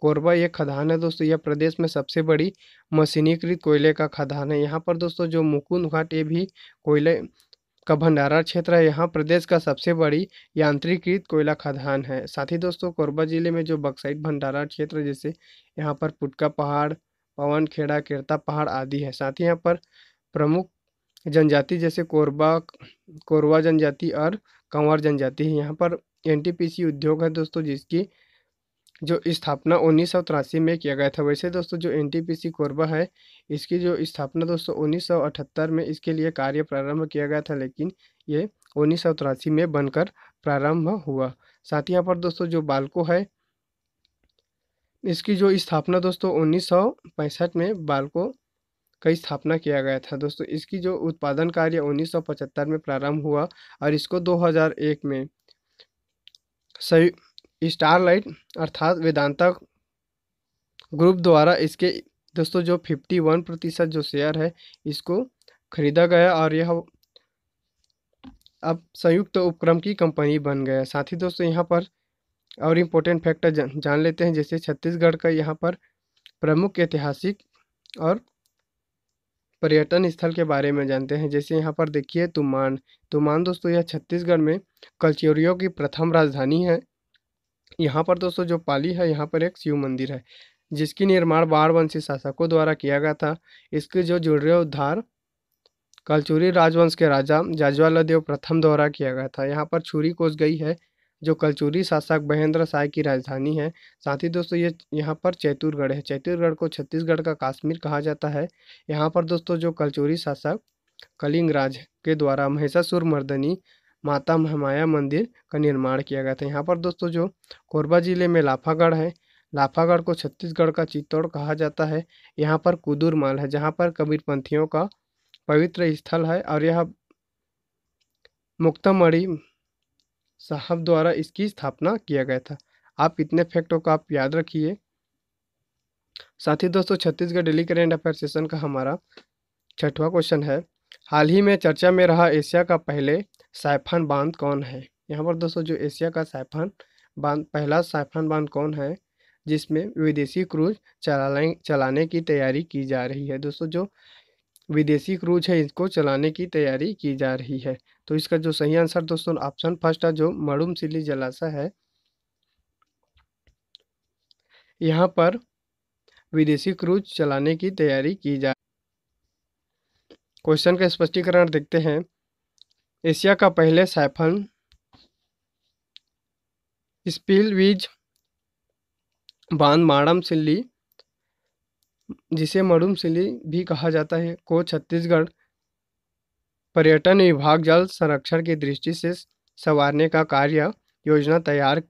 कोरबा ये खदान है दोस्तों यह प्रदेश में सबसे बड़ी मशीनीकृत कोयले का खदान है यहाँ पर दोस्तों जो मुकुंद घाट ये भी कोयले का भंडारा क्षेत्र है यहाँ प्रदेश का सबसे बड़ी यांत्रिकृत कोयला खदान है साथ ही दोस्तों कोरबा जिले में जो बक्साइट भंडारा क्षेत्र जैसे यहाँ पर पुटका पहाड़ पवन खेड़ा किरता पहाड़ आदि है साथ ही यहाँ पर प्रमुख जनजाति जैसे कोरबा कोरवा जनजाति और कंवर जनजाति है यहाँ पर एनटीपीसी उद्योग है दोस्तों जिसकी जो स्थापना उन्नीस में किया गया था वैसे दोस्तों जो एनटीपीसी कोरबा है इसकी जो स्थापना दोस्तों उन्नीस में इसके लिए कार्य प्रारंभ किया गया था लेकिन ये उन्नीस में बनकर प्रारंभ हुआ साथ ही यहाँ पर दोस्तों जो बालको है इसकी जो स्थापना दोस्तों उन्नीस में बालको कई स्थापना किया गया था दोस्तों इसकी जो उत्पादन कार्य 1975 में प्रारंभ हुआ और इसको 2001 में सही स्टारलाइट अर्थात वेदांता ग्रुप द्वारा इसके दोस्तों जो 51 प्रतिशत जो शेयर है इसको खरीदा गया और यह अब संयुक्त तो उपक्रम की कंपनी बन गया साथ ही दोस्तों यहाँ पर और इम्पोर्टेंट फैक्टर जान लेते हैं जैसे छत्तीसगढ़ का यहाँ पर प्रमुख ऐतिहासिक और पर्यटन स्थल के बारे में जानते हैं जैसे यहाँ पर देखिए तुमान तुमान दोस्तों यह छत्तीसगढ़ में कल्चोरियों की प्रथम राजधानी है यहाँ पर दोस्तों जो पाली है यहाँ पर एक शिव मंदिर है जिसकी निर्माण बारवंशी शासकों द्वारा किया गया था इसके जो उद्धार कलचूरी राजवंश के राजा जाजवाला देव प्रथम द्वारा किया गया था यहाँ पर छुरी कोस गई है जो कलचूरी शासक महेंद्र साय की राजधानी है साथ ही दोस्तों ये यहाँ पर चैतुरगढ़ है चैतुरगढ़ को छत्तीसगढ़ का काश्मीर कहा जाता है यहाँ पर दोस्तों जो कलचूरी शासक कलिंग राज के द्वारा महेशासुर मर्दनी माता महमाया मंदिर का निर्माण किया गया था यहाँ पर दोस्तों जो कोरबा जिले में लाफागढ़ है लाफागढ़ को छत्तीसगढ़ का चित्तौड़ कहा जाता है यहाँ पर कुदूर माल है जहाँ पर कबीरपंथियों का पवित्र स्थल है और यह मुक्तमढ़ी साहब द्वारा इसकी स्थापना किया गया था आप इतने फैक्टों का आप याद रखिए साथ ही दोस्तों Chhattisgarh daily current affair session का हमारा छठवां क्वेश्चन है हाल ही में चर्चा में रहा एशिया का पहले साइफान बांध कौन है यहाँ पर दोस्तों जो एशिया का साइफान बांध पहला साइफान बांध कौन है जिसमें विदेशी क्रूज चलाने चलाने की तैयारी की जा रही है दोस्तों जो विदेशी क्रूज है इसको चलाने की तैयारी की जा रही है तो इसका जो सही आंसर दोस्तों ऑप्शन फर्स्ट है जो मरुम सिली जलाशय है यहाँ पर विदेशी क्रूज चलाने की तैयारी की जा क्वेश्चन का स्पष्टीकरण देखते हैं एशिया का पहले साइफन स्पीलवीज बांध माड़म सिल्ली जिसे मरुम सिल्ली भी कहा जाता है को छत्तीसगढ़ पर्यटन विभाग जल संरक्षण की दृष्टि से संवारने का कार्य योजना तैयार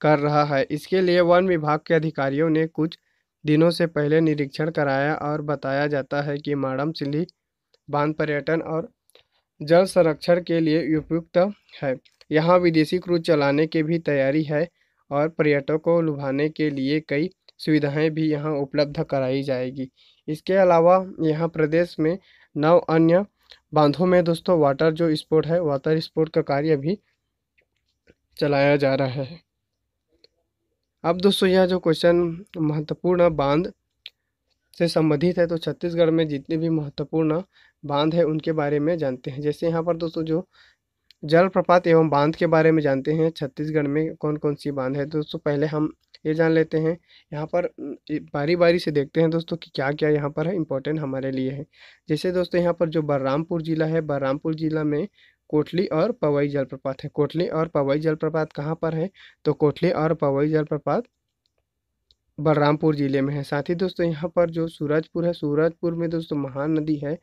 कर रहा है इसके लिए वन विभाग के अधिकारियों ने कुछ दिनों से पहले निरीक्षण कराया और बताया जाता है कि माडम सिल्ली बांध पर्यटन और जल संरक्षण के लिए उपयुक्त है यहाँ विदेशी क्रूज चलाने की भी तैयारी है और पर्यटकों को लुभाने के लिए कई सुविधाएं भी यहाँ उपलब्ध कराई जाएगी इसके अलावा यहाँ प्रदेश में नौ अन्य बांधों में दोस्तों वाटर जो स्पोर्ट है वाटर स्पोर्ट का कार्य भी चलाया जा रहा है अब दोस्तों यह जो क्वेश्चन महत्वपूर्ण बांध से संबंधित है तो छत्तीसगढ़ में जितने भी महत्वपूर्ण बांध है उनके बारे में जानते हैं जैसे यहाँ पर दोस्तों जो जलप्रपात एवं बांध के बारे में जानते हैं छत्तीसगढ़ में कौन कौन सी बांध है दोस्तों पहले हम ये जान लेते हैं यहाँ पर बारी बारी से देखते हैं दोस्तों कि क्या क्या यहाँ पर है इम्पोर्टेंट हमारे लिए है जैसे दोस्तों यहाँ पर जो बलरामपुर ज़िला है बलरामपुर ज़िला में कोटली और पवई जलप्रपात है कोटली और पवई जलप्रपात कहाँ पर है तो कोटली और पवई जलप्रपात बलरामपुर ज़िले में है साथ ही दोस्तों यहाँ पर जो सूरजपुर है सूरजपुर में दोस्तों महान नदी है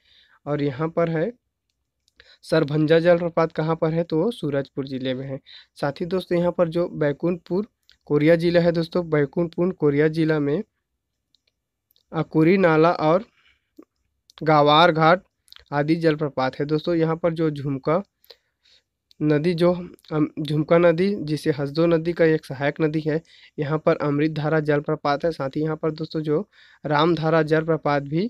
और यहाँ पर है सरभंजा जलप्रपात कहाँ पर है तो सूरजपुर ज़िले में है साथ ही दोस्तों यहाँ पर जो बैकुंठपुर कोरिया ज़िला है दोस्तों बैकुंठपुर कोरिया ज़िला में अकुरी नाला और गावार घाट आदि जलप्रपात है दोस्तों यहाँ पर जो झुमका नदी जो झुमका नदी जिसे हसदो नदी का एक सहायक नदी है यहाँ पर अमृत धारा जलप्रपात है साथ ही यहाँ पर दोस्तों जो रामधारा जलप्रपात भी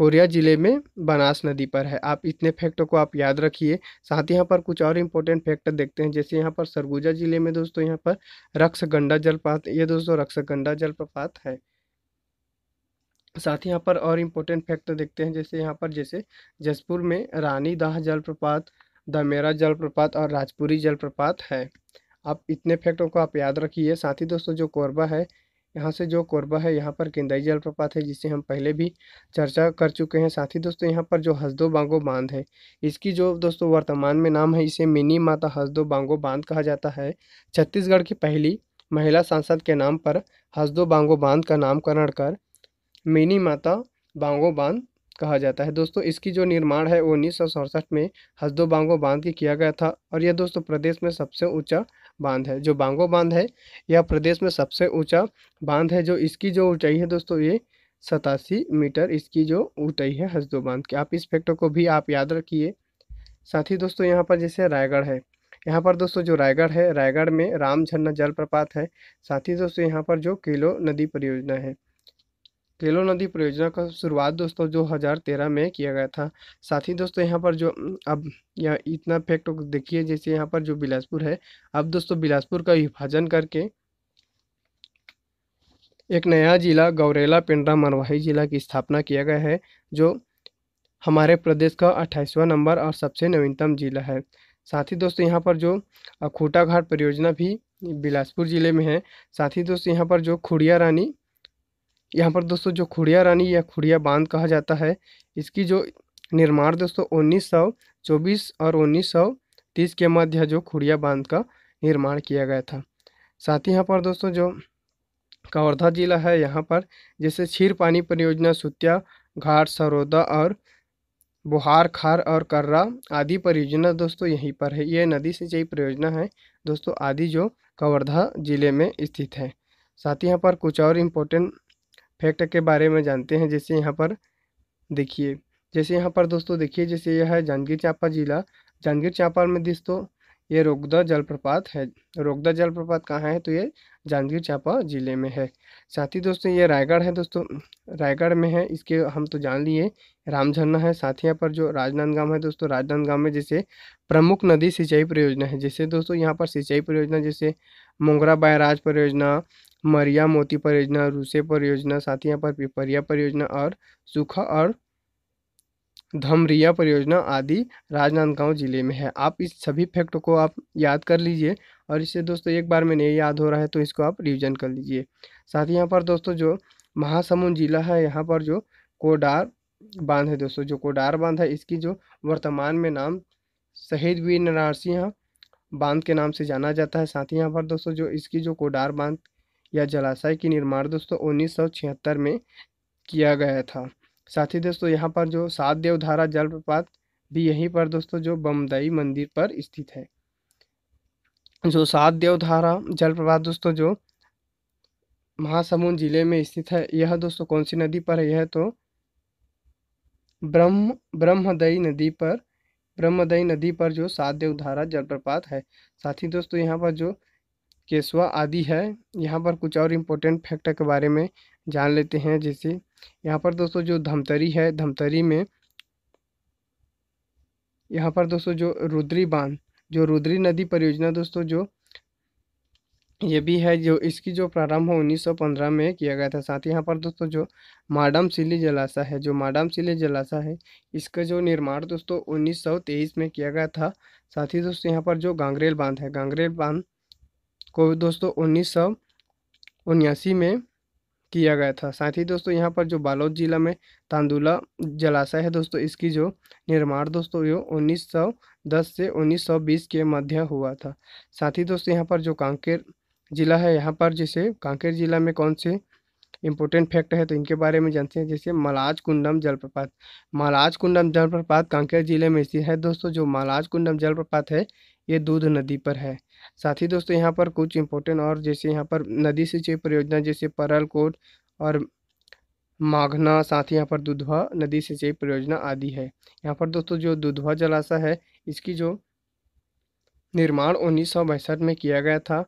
कोरिया ज़िले में बनास नदी पर है आप इतने फैक्ट को आप याद रखिए साथ ही यहाँ पर कुछ और इम्पोर्टेंट फैक्ट देखते हैं जैसे यहाँ पर सरगुजा ज़िले में दोस्तों यहाँ पर रक्षगंडा जलपात ये दोस्तों गंडा जलप्रपात है साथ ही यहाँ पर और इम्पोर्टेंट फैक्ट देखते हैं जैसे यहाँ पर जैसे जसपुर में रानी दाह जलप्रपात दमेरा जलप्रपात और राजपुरी जलप्रपात है आप इतने फैक्टों को आप याद रखिए साथ ही दोस्तों जो कोरबा है यहाँ से जो कोरबा है यहाँ पर किंदाई जलप्रपात है जिसे हम पहले भी चर्चा कर चुके हैं साथ ही दोस्तों यहाँ पर जो हसदो बांगो बांध है इसकी जो दोस्तों वर्तमान में नाम है इसे मिनी माता हसदो बांगो बांध कहा जाता है छत्तीसगढ़ की पहली महिला सांसद के नाम पर हसदो बांगो बांध का नामकरण कर मिनी माता बांगो बांध कहा जाता है दोस्तों इसकी जो निर्माण है वो उन्नीस में हसदो बांगो बांध की किया गया था और यह दोस्तों प्रदेश में सबसे ऊंचा बांध है जो बांगो बांध है यह प्रदेश में सबसे ऊंचा बांध है जो इसकी जो ऊंचाई है दोस्तों ये सतासी मीटर इसकी जो ऊंचाई है हसदो बांध की आप इस फैक्टर को भी आप याद रखिए साथ ही दोस्तों यहाँ पर जैसे रायगढ़ है यहाँ पर दोस्तों जो रायगढ़ है रायगढ़ में राम झरना जलप्रपात है साथ ही दोस्तों यहाँ पर जो केलो नदी परियोजना है केलो नदी परियोजना का शुरुआत दोस्तों जो हज़ार तेरह में किया गया था साथ ही दोस्तों यहाँ पर जो अब यह इतना फैक्ट तो देखिए जैसे यहाँ पर जो बिलासपुर है अब दोस्तों बिलासपुर का विभाजन करके एक नया जिला गौरेला पिंडरा मरवाही जिला की स्थापना किया गया है जो हमारे प्रदेश का अट्ठाईसवा नंबर और सबसे नवीनतम जिला है साथ ही दोस्तों यहाँ पर जो खूटा घाट परियोजना भी बिलासपुर ज़िले में है साथ ही दोस्तों यहाँ पर जो खुड़िया रानी यहाँ पर दोस्तों जो खुड़िया रानी या खुड़िया बांध कहा जाता है इसकी जो निर्माण दोस्तों उन्नीस और तीस के मध्य जो खुड़िया बांध का निर्माण किया गया था साथ ही यहाँ पर दोस्तों जो कवर्धा जिला है यहाँ पर जैसे क्षीर पानी परियोजना सुत्या घाट सरोदा और बुहार खार और कर्रा आदि परियोजना दोस्तों यहीं पर है यह नदी सिंचाई परियोजना है दोस्तों आदि जो कवर्धा जिले में स्थित है साथ ही यहाँ पर कुछ और इम्पोर्टेंट फैक्ट के बारे में जानते हैं जैसे यहाँ पर देखिए जैसे यहाँ पर दोस्तों देखिए जैसे यह है जांजगीर चांपा जिला जांजगीर चांपा में दोस्तों ये रोगदा जलप्रपात है रोगदा जलप्रपात कहाँ है तो ये जांजगीर चांपा जिले में है साथ ही दोस्तों ये रायगढ़ है दोस्तों रायगढ़ में है इसके हम तो जान लिए राम झरना है साथ ही यहाँ पर जो राजनांदगांव है दोस्तों राजनांदगांव में जैसे प्रमुख नदी सिंचाई परियोजना है जैसे दोस्तों यहाँ पर सिंचाई परियोजना जैसे मोंगरा बैराज परियोजना मरिया मोती परियोजना रूसे परियोजना साथिया पर पिपरिया परियोजना और सूखा और धमरिया परियोजना आदि राजनांदगांव जिले में है आप इस सभी फैक्ट को आप याद कर लीजिए और इसे दोस्तों एक बार में नहीं याद हो रहा है तो इसको आप रिविजन कर लीजिए साथ ही यहाँ पर दोस्तों जो महासमुंद जिला है यहाँ पर जो कोडार बांध है दोस्तों जो कोडार बांध है इसकी जो वर्तमान में नाम शहीद वीर नारसिंह बांध के नाम से जाना जाता है साथ ही यहाँ पर दोस्तों जो इसकी जो कोडार बांध यह जलाशय की निर्माण दोस्तों छिहत्तर में किया गया था साथ ही दोस्तों यहाँ पर जो सात देवधारा जलप्रपात भी यहीं पर दोस्तों जो बमदई मंदिर पर स्थित है जो सात देवधारा जलप्रपात दोस्तों जो महासमुंद जिले में स्थित है यह दोस्तों कौन सी नदी पर है यह तो ब्रह्म ब्रह्मदई नदी पर ब्रह्मदई नदी पर जो सात देवधारा जलप्रपात है साथ ही दोस्तों यहाँ पर जो केसवा आदि है यहाँ पर कुछ और इम्पोर्टेंट फैक्टर के बारे में जान लेते हैं जैसे यहाँ पर दोस्तों जो धमतरी है धमतरी में यहाँ पर दोस्तों जो रुद्री बांध जो रुद्री नदी परियोजना दोस्तों जो ये भी है जो इसकी जो प्रारंभ सौ पंद्रह में किया गया था साथ ही यहाँ पर दोस्तों जो माडम सिली जलाशय है जो माडम सिली जलाशय है इसका जो निर्माण दोस्तों 1923 में किया गया था साथ ही दोस्तों यहाँ पर जो गांगरेल बांध है गांगरेल बांध को दोस्तों उन्नीस सौ उन्यासी में किया गया था साथ ही दोस्तों यहाँ पर जो बालोद जिला में तांदुला जलाशय है दोस्तों इसकी जो निर्माण दोस्तों ये 1910 से 1920 के मध्य हुआ था साथ ही दोस्तों यहाँ पर जो कांकेर जिला है यहाँ पर जिसे कांकेर जिला में कौन से इम्पोर्टेंट फैक्ट है तो इनके बारे में जानते हैं जैसे मलाज कुंडम जलप्रपात मलाज कुंडम जलप्रपात कांकेर जिले में स्थित है दोस्तों जो मलाज कुंडम जलप्रपात है ये दूध नदी पर है साथ ही दोस्तों यहाँ पर कुछ इम्पोर्टेंट और जैसे यहाँ पर नदी सिंचाई परियोजना जैसे कोट और माघना साथ ही यहाँ पर दुधवा नदी सिंचाई परियोजना आदि है यहाँ पर दोस्तों जो दुधवा जलाशय है इसकी जो निर्माण उन्नीस में किया गया था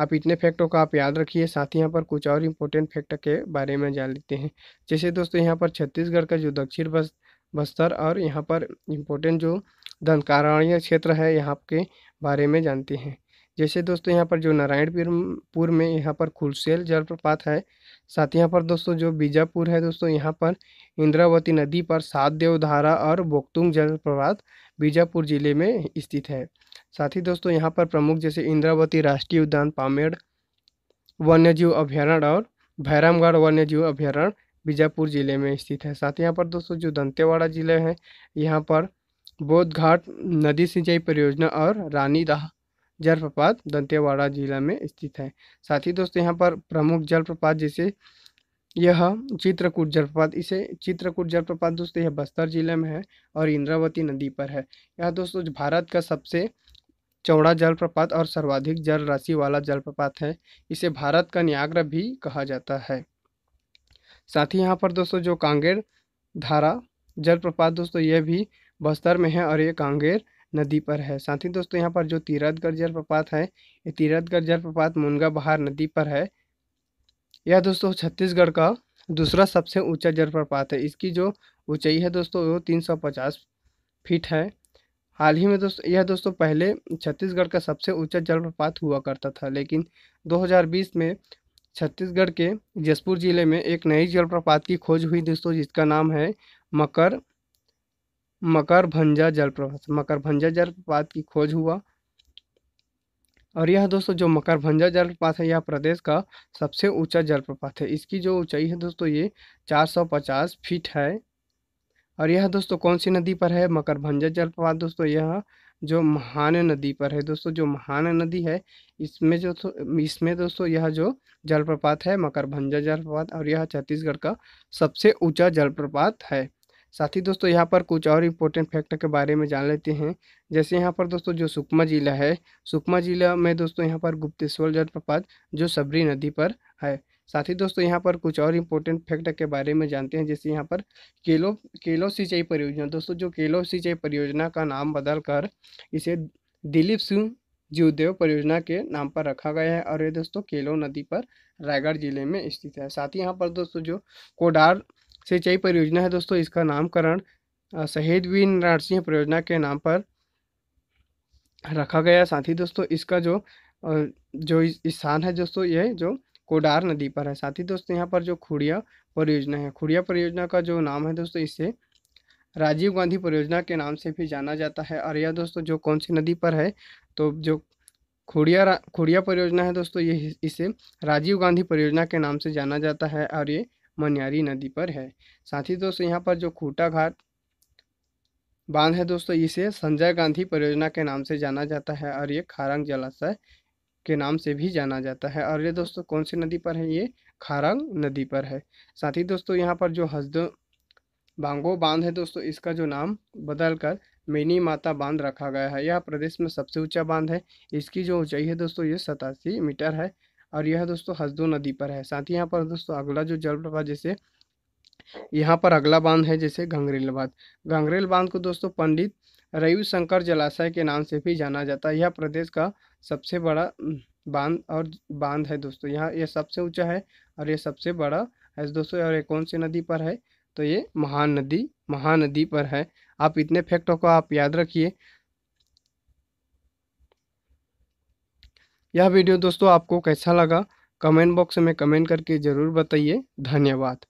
आप इतने फैक्टों का आप याद रखिए साथ ही यहाँ पर कुछ और इम्पोर्टेंट फैक्ट के बारे में जान लेते हैं जैसे दोस्तों यहाँ पर छत्तीसगढ़ का जो दक्षिण बस बस्तर और यहाँ पर इम्पोर्टेंट जो धनकारण्य क्षेत्र है यहाँ के बारे में जानते हैं जैसे दोस्तों यहाँ पर जो नारायणपुर में यहाँ पर खुलसेल जलप्रपात है साथ ही यहाँ पर दोस्तों जो बीजापुर है दोस्तों यहाँ पर इंद्रावती नदी पर सात देवधारा और बोक्तुंग जलप्रपात बीजापुर जिले में स्थित है साथ ही दोस्तों यहाँ पर प्रमुख जैसे इंद्रावती राष्ट्रीय उद्यान पामेड़ वन्यजीव अभ्यारण्य और भैरामगढ़ वन्यजीव अभ्यारण्य बीजापुर जिले में स्थित है साथ ही यहाँ पर दोस्तों जो दंतेवाड़ा जिले हैं यहाँ पर बोधघाट नदी सिंचाई परियोजना और रानी राह जलप्रपात दंतेवाड़ा जिला में स्थित है साथ ही दोस्तों यहाँ पर प्रमुख जलप्रपात जैसे यह चित्रकूट जलप्रपात इसे चित्रकूट जलप्रपात दोस्तों यह बस्तर जिले में है और इंद्रावती नदी पर है यह दोस्तों भारत का सबसे चौड़ा जलप्रपात और सर्वाधिक जल राशि वाला जलप्रपात है इसे भारत का न्याग्र भी कहा जाता है साथ ही यहाँ पर दोस्तों जो कांगेर धारा जलप्रपात दोस्तों यह भी बस्तर में है और ये कांगेर नदी पर है साथ ही दोस्तों यहाँ पर जो तीरथगढ़ जलप्रपात है ये तीरथगढ़ जलप्रपात मुनगा बहार नदी पर है यह दोस्तों छत्तीसगढ़ का दूसरा सबसे ऊंचा जलप्रपात है इसकी जो ऊंचाई है दोस्तों वो तीन सौ पचास फीट है हाल ही में दोस्तों यह दोस्तों पहले छत्तीसगढ़ का सबसे ऊंचा जलप्रपात हुआ करता था लेकिन 2020 में छत्तीसगढ़ के जसपुर ज़िले में एक नई जलप्रपात की खोज हुई दोस्तों जिसका नाम है मकर मकर भंजा जलप्रपात तो मकर भंजा जलप्रपात की खोज हुआ और यह दोस्तों जो भंजा जलप्रपात है यह प्रदेश का सबसे ऊंचा जलप्रपात है इसकी जो ऊंचाई है दोस्तों ये 450 फीट है और यह दोस्तों कौन सी नदी पर है मकर भंजा जलप्रपात दोस्तों यह जो महान नदी पर है दोस्तों जो महान नदी है इसमें जो तो, इसमें दोस्तों यह जो जलप्रपात है मकर भंजा जलप्रपात और यह छत्तीसगढ़ का सबसे ऊंचा जलप्रपात है साथ ही दोस्तों यहाँ पर कुछ और इम्पोर्टेंट फैक्टर के बारे में जान लेते हैं जैसे यहाँ पर दोस्तों जो सुकमा जिला है सुकमा जिला में दोस्तों यहाँ पर गुप्तेश्वर जलप्रपात जो सबरी नदी पर है साथ ही दोस्तों यहाँ पर कुछ और इम्पोर्टेंट फैक्ट के बारे में जानते हैं जैसे यहाँ पर केलो केलो सिंचाई परियोजना दोस्तों जो केलो सिंचाई परियोजना का नाम बदल कर इसे दिलीप सिंह जीवदेव परियोजना के नाम पर रखा गया है और ये दोस्तों केलो नदी पर रायगढ़ जिले में स्थित है साथ ही यहाँ पर दोस्तों जो कोडार सिंचाई परियोजना है दोस्तों इसका नामकरण शहीद वी नरसिंह परियोजना के नाम पर रखा गया साथ ही दोस्तों इसका जो जो स्थान है दोस्तों यह जो कोडार नदी पर है साथ ही दोस्तों यहाँ पर जो खुड़िया परियोजना है खुड़िया परियोजना का जो नाम है दोस्तों इसे राजीव गांधी परियोजना के नाम से भी जाना जाता है और यह दोस्तों जो कौन सी नदी पर है तो जो खुड़िया खुड़िया परियोजना है दोस्तों ये इसे राजीव गांधी परियोजना के नाम से जाना जाता है और ये मनियारी नदी पर है साथ ही दोस्तों यहाँ पर जो खूटा घाट बांध है दोस्तों इसे संजय गांधी परियोजना के नाम से जाना जाता है और ये खारंग जलाशय के नाम से भी जाना जाता है और ये दोस्तों कौन सी नदी पर है ये खारंग नदी पर है साथ ही दोस्तों यहाँ पर जो हजद बांगो बांध है दोस्तों इसका जो नाम बदलकर मिनी माता बांध रखा गया है यह प्रदेश में सबसे ऊंचा बांध है इसकी जो ऊंचाई है दोस्तों ये सतासी मीटर है और यह दोस्तों हसदो नदी पर है साथ ही यहाँ पर दोस्तों अगला जो जलप्रपात जैसे यहाँ पर अगला बांध है जैसे घंगरेल बांध घंगरेल बांध को दोस्तों पंडित रविशंकर जलाशय के नाम से भी जाना जाता है यह प्रदेश का सबसे बड़ा बांध और बांध है दोस्तों यहाँ यह सबसे ऊंचा है और यह सबसे बड़ा है दोस्तों और ये कौन सी नदी पर है तो ये महानदी महानदी पर है आप इतने फैक्टों को आप याद रखिए यह वीडियो दोस्तों आपको कैसा लगा कमेंट बॉक्स में कमेंट करके ज़रूर बताइए धन्यवाद